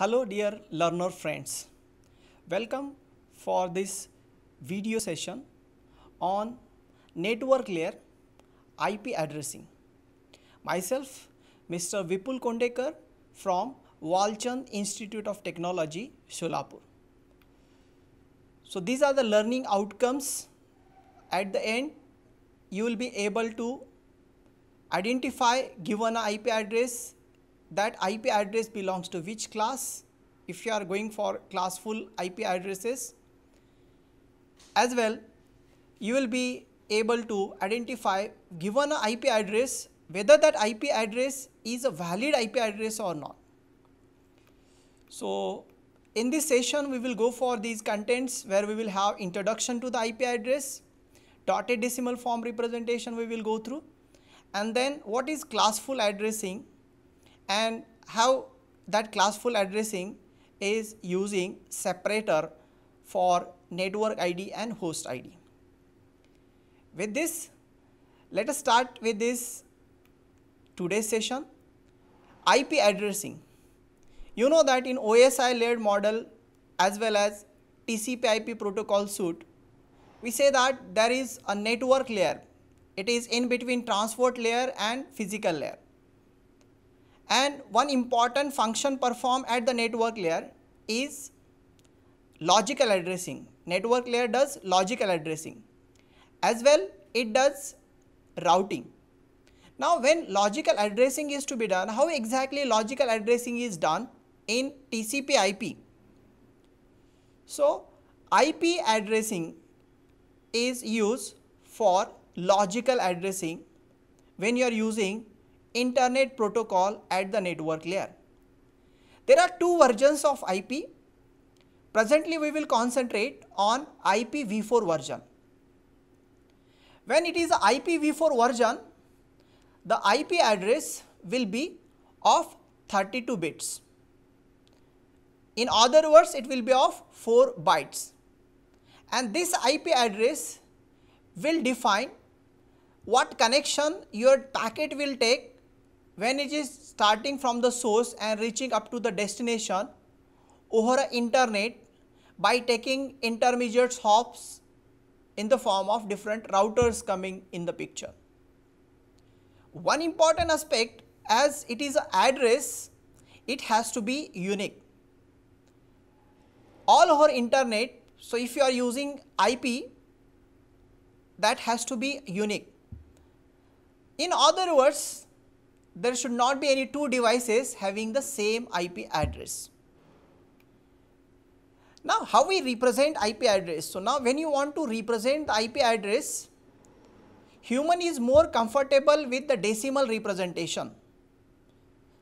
Hello dear learner friends. Welcome for this video session on network layer IP addressing. Myself Mr. Vipul Kondekar from Walchand Institute of Technology, Solapur. So these are the learning outcomes. At the end, you will be able to identify given IP address that IP address belongs to which class if you are going for class full IP addresses. As well, you will be able to identify given an IP address whether that IP address is a valid IP address or not. So, in this session we will go for these contents where we will have introduction to the IP address, dotted decimal form representation we will go through and then what is classful addressing and how that classful addressing is using separator for network ID and host ID. With this, let us start with this today's session, IP addressing. You know that in OSI layered model as well as TCP IP protocol suite, we say that there is a network layer. It is in between transport layer and physical layer. And one important function performed at the network layer is logical addressing. Network layer does logical addressing. As well, it does routing. Now, when logical addressing is to be done, how exactly logical addressing is done in TCP IP? So, IP addressing is used for logical addressing when you are using internet protocol at the network layer. There are two versions of IP. Presently, we will concentrate on IPv4 version. When it is IPv4 version, the IP address will be of 32 bits. In other words, it will be of 4 bytes. And this IP address will define what connection your packet will take when it is starting from the source and reaching up to the destination over a internet by taking intermediate hops in the form of different routers coming in the picture. One important aspect as it is an address, it has to be unique. All over internet, so if you are using IP, that has to be unique. In other words, there should not be any two devices having the same IP address. Now, how we represent IP address? So, now when you want to represent the IP address, human is more comfortable with the decimal representation.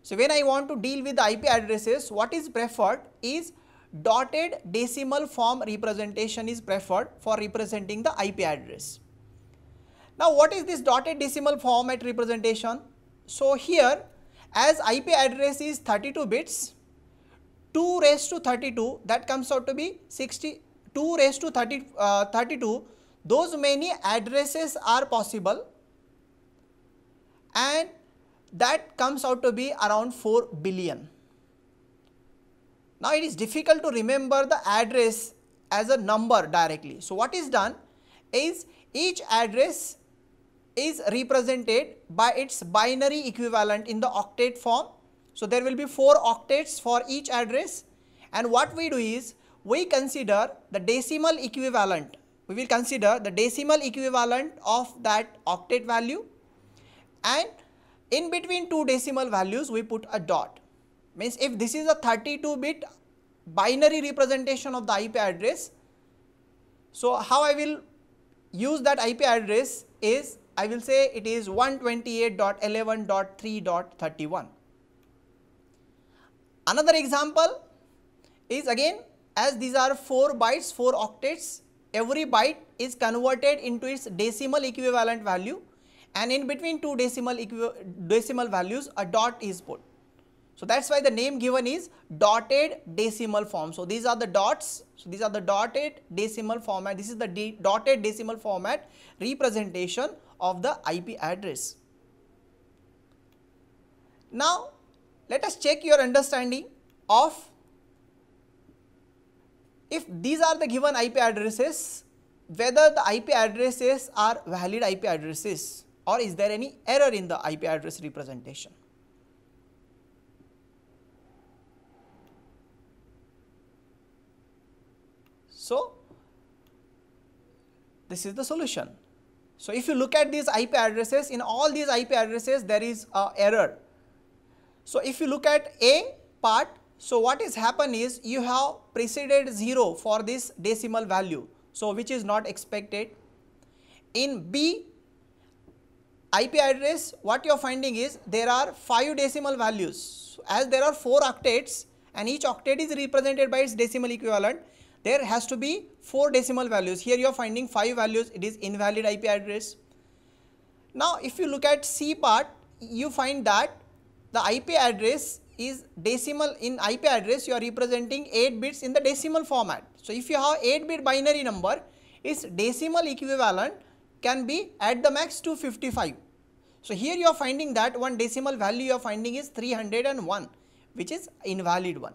So, when I want to deal with the IP addresses, what is preferred is dotted decimal form representation is preferred for representing the IP address. Now, what is this dotted decimal format representation? So, here as IP address is 32 bits, 2 raised to 32 that comes out to be 60, 2 raised to 30, uh, 32, those many addresses are possible and that comes out to be around 4 billion. Now, it is difficult to remember the address as a number directly. So, what is done is each address is represented by its binary equivalent in the octet form. So, there will be 4 octets for each address and what we do is we consider the decimal equivalent. We will consider the decimal equivalent of that octet value and in between two decimal values we put a dot. Means if this is a 32 bit binary representation of the IP address, so how I will use that IP address is I will say it is 128.11.3.31. Another example is again as these are 4 bytes 4 octets every byte is converted into its decimal equivalent value and in between two decimal decimal values a dot is put. So that's why the name given is dotted decimal form. So these are the dots. So these are the dotted decimal format. This is the dotted decimal format representation of the IP address. Now let us check your understanding of if these are the given IP addresses, whether the IP addresses are valid IP addresses or is there any error in the IP address representation. So, this is the solution. So, if you look at these IP addresses, in all these IP addresses there is a error. So, if you look at A part, so what is happen is you have preceded 0 for this decimal value, so which is not expected. In B IP address, what you are finding is there are 5 decimal values. As there are 4 octets and each octet is represented by its decimal equivalent, there has to be four decimal values. Here you are finding five values, it is invalid IP address. Now, if you look at C part, you find that the IP address is decimal in IP address, you are representing 8 bits in the decimal format. So, if you have 8 bit binary number, its decimal equivalent can be at the max 255. So, here you are finding that one decimal value you are finding is 301 which is invalid one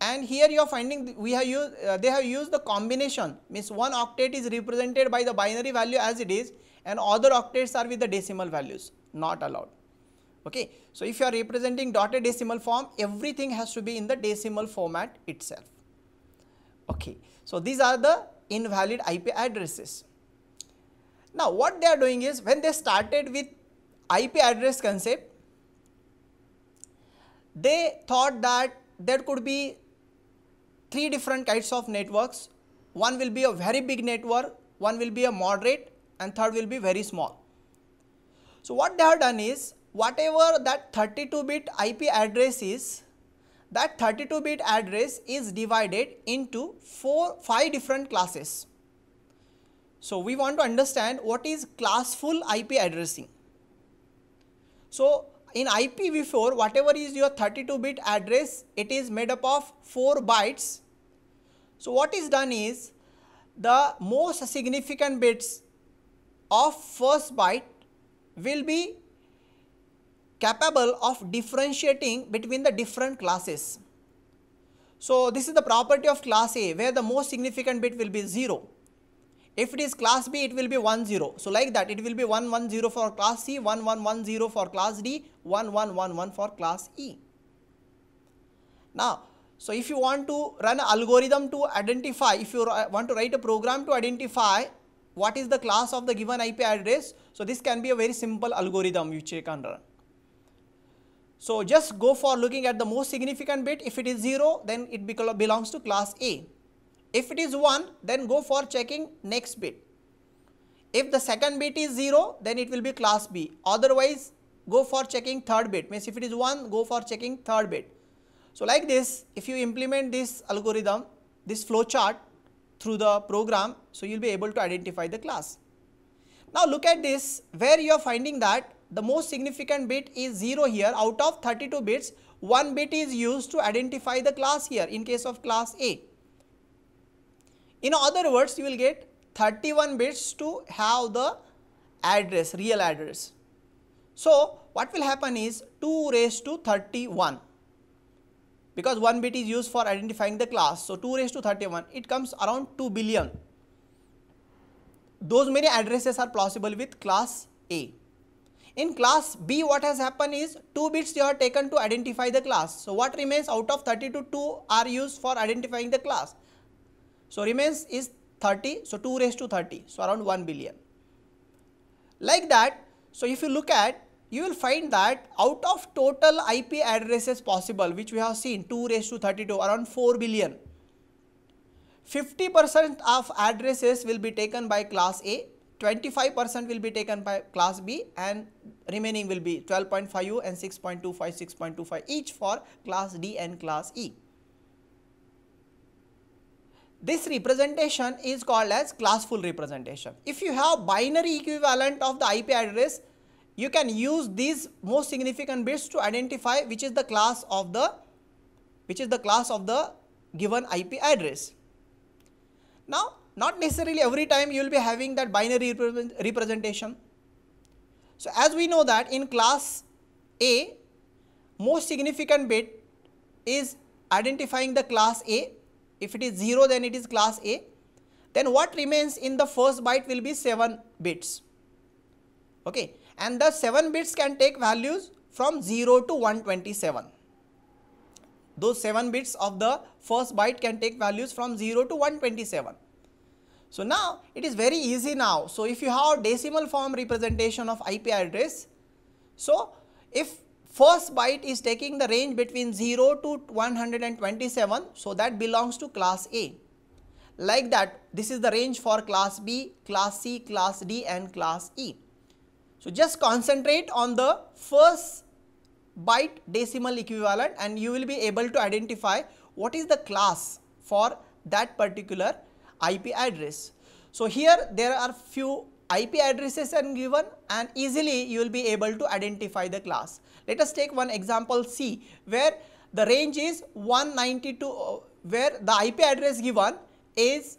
and here you are finding we have used uh, they have used the combination means one octet is represented by the binary value as it is and other octets are with the decimal values not allowed okay so if you are representing dotted decimal form everything has to be in the decimal format itself okay so these are the invalid ip addresses now what they are doing is when they started with ip address concept they thought that there could be three different kinds of networks. One will be a very big network, one will be a moderate and third will be very small. So what they have done is whatever that 32 bit IP address is that 32 bit address is divided into four five different classes. So we want to understand what is classful IP addressing. So in IPv4, whatever is your 32-bit address, it is made up of 4 bytes. So what is done is, the most significant bits of first byte will be capable of differentiating between the different classes. So this is the property of class A where the most significant bit will be 0 if it is class B, it will be 1, 0. So like that, it will be 1, 1, 0 for class C, 1, 1, 1, 0 for class D, 1, 1, 1, 1 for class E. Now, so if you want to run algorithm to identify, if you want to write a program to identify what is the class of the given IP address, so this can be a very simple algorithm you check run. So just go for looking at the most significant bit. If it is 0, then it belongs to class A. If it is 1, then go for checking next bit. If the second bit is 0, then it will be class B. Otherwise, go for checking third bit. Means if it is 1, go for checking third bit. So, like this, if you implement this algorithm, this flow chart through the program, so you will be able to identify the class. Now, look at this, where you are finding that the most significant bit is 0 here. Out of 32 bits, 1 bit is used to identify the class here in case of class A. In other words, you will get 31 bits to have the address, real address. So, what will happen is 2 raised to 31 because 1 bit is used for identifying the class. So, 2 raised to 31 it comes around 2 billion. Those many addresses are possible with class A. In class B what has happened is 2 bits you are taken to identify the class. So, what remains out of 32 2 are used for identifying the class. So, remains is 30. So, 2 raised to 30. So, around 1 billion. Like that, so if you look at, you will find that out of total IP addresses possible, which we have seen 2 raised to 32, around 4 billion. 50% of addresses will be taken by class A, 25% will be taken by class B and remaining will be 12.5 U and 6.25, 6.25 each for class D and class E. This representation is called as classful representation. If you have binary equivalent of the IP address, you can use these most significant bits to identify which is the class of the which is the class of the given IP address. Now, not necessarily every time you will be having that binary representation. So, as we know that in class A, most significant bit is identifying the class A if it is 0 then it is class A. Then what remains in the first byte will be 7 bits. Okay. And the 7 bits can take values from 0 to 127. Those 7 bits of the first byte can take values from 0 to 127. So now it is very easy now. So if you have decimal form representation of IP address, so if First byte is taking the range between 0 to 127. So, that belongs to class A. Like that, this is the range for class B, class C, class D and class E. So, just concentrate on the first byte decimal equivalent and you will be able to identify what is the class for that particular IP address. So, here there are few IP addresses and given and easily you will be able to identify the class. Let us take one example C where the range is 192 where the IP address given is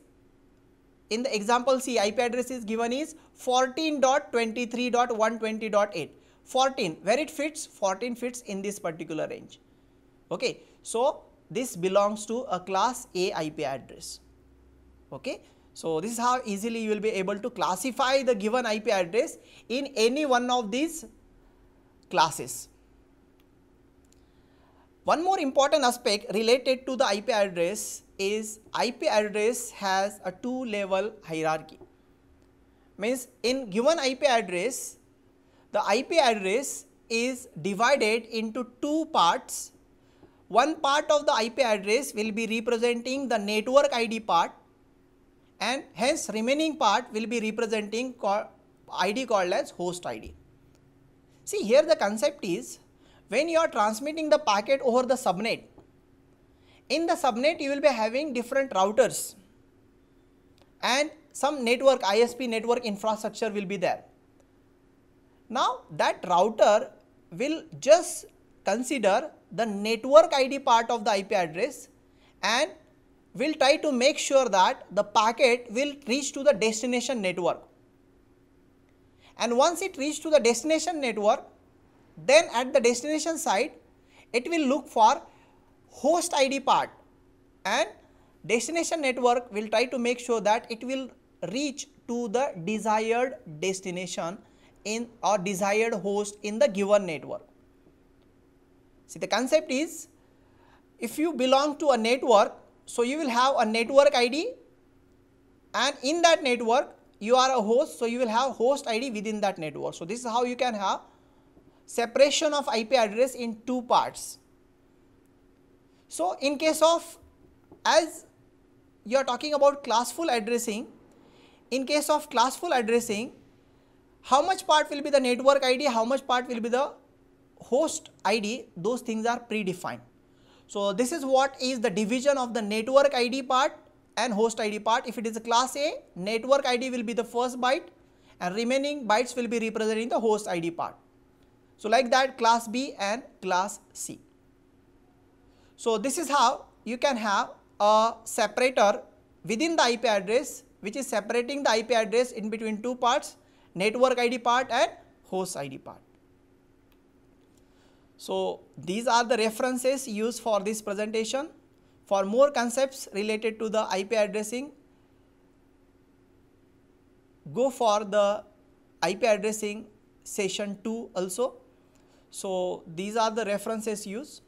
in the example C IP address is given is 14.23.120.8 14 where it fits 14 fits in this particular range okay so this belongs to a class A IP address okay so this is how easily you will be able to classify the given IP address in any one of these classes one more important aspect related to the IP address is IP address has a two level hierarchy. Means in given IP address, the IP address is divided into two parts. One part of the IP address will be representing the network ID part and hence remaining part will be representing call, ID called as host ID. See here the concept is when you are transmitting the packet over the subnet, in the subnet you will be having different routers and some network ISP network infrastructure will be there. Now that router will just consider the network ID part of the IP address and will try to make sure that the packet will reach to the destination network. And once it reaches to the destination network, then at the destination side, it will look for host ID part and destination network will try to make sure that it will reach to the desired destination in or desired host in the given network. See the concept is if you belong to a network, so you will have a network ID and in that network you are a host, so you will have host ID within that network. So this is how you can have separation of IP address in two parts. So, in case of as you are talking about classful addressing, in case of classful addressing, how much part will be the network ID, how much part will be the host ID, those things are predefined. So, this is what is the division of the network ID part and host ID part. If it is a class A, network ID will be the first byte and remaining bytes will be representing the host ID part. So, like that class B and class C. So, this is how you can have a separator within the IP address which is separating the IP address in between two parts network ID part and host ID part. So, these are the references used for this presentation. For more concepts related to the IP addressing, go for the IP addressing session 2 also. So, these are the references used